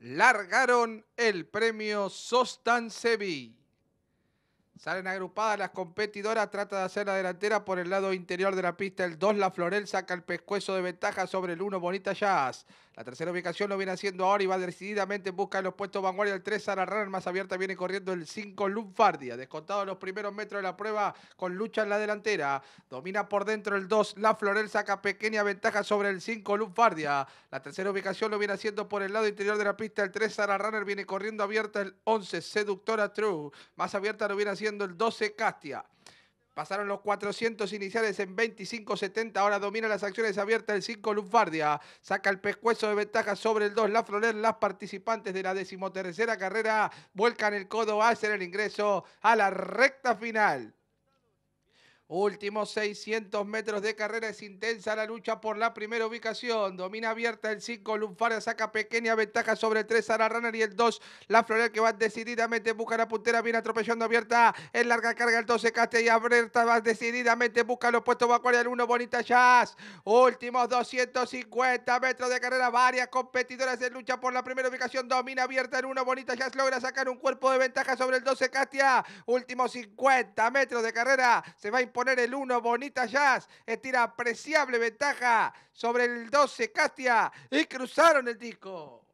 largaron el premio Sostancevi. Salen agrupadas las competidoras, trata de hacer la delantera por el lado interior de la pista. El 2, La Florel, saca el pescuezo de ventaja sobre el 1, Bonita Jazz. La tercera ubicación lo viene haciendo ahora y va decididamente en busca de los puestos vanguardia. El 3, Runner más abierta, viene corriendo el 5, Lufardia, Descontado los primeros metros de la prueba con lucha en la delantera. Domina por dentro el 2, La Florel, saca pequeña ventaja sobre el 5, Lufardia La tercera ubicación lo viene haciendo por el lado interior de la pista. El 3, Runner viene corriendo abierta el 11, Seductora True. Más abierta lo viene haciendo el 12 Castia. Pasaron los 400 iniciales en 25.70. Ahora domina las acciones abiertas el 5 Luzbardia. Saca el pescuezo de ventaja sobre el 2 La Las participantes de la decimotercera carrera vuelcan el codo, a hacer el ingreso a la recta final. Últimos 600 metros de carrera es intensa la lucha por la primera ubicación. Domina abierta el 5, Lunfaria saca pequeña ventaja sobre el 3, la Runner y el 2. La Floral que va decididamente, busca la puntera, viene atropellando abierta. En larga carga el 12, Castilla y abierta va decididamente, busca los puestos a el 1, Bonita Jazz. Últimos 250 metros de carrera, varias competidoras en lucha por la primera ubicación. Domina abierta el 1, Bonita Jazz logra sacar un cuerpo de ventaja sobre el 12, Castilla Últimos 50 metros de carrera, se va a poner el 1, Bonita Jazz, estira eh, apreciable ventaja sobre el 12, Castia, y cruzaron el disco.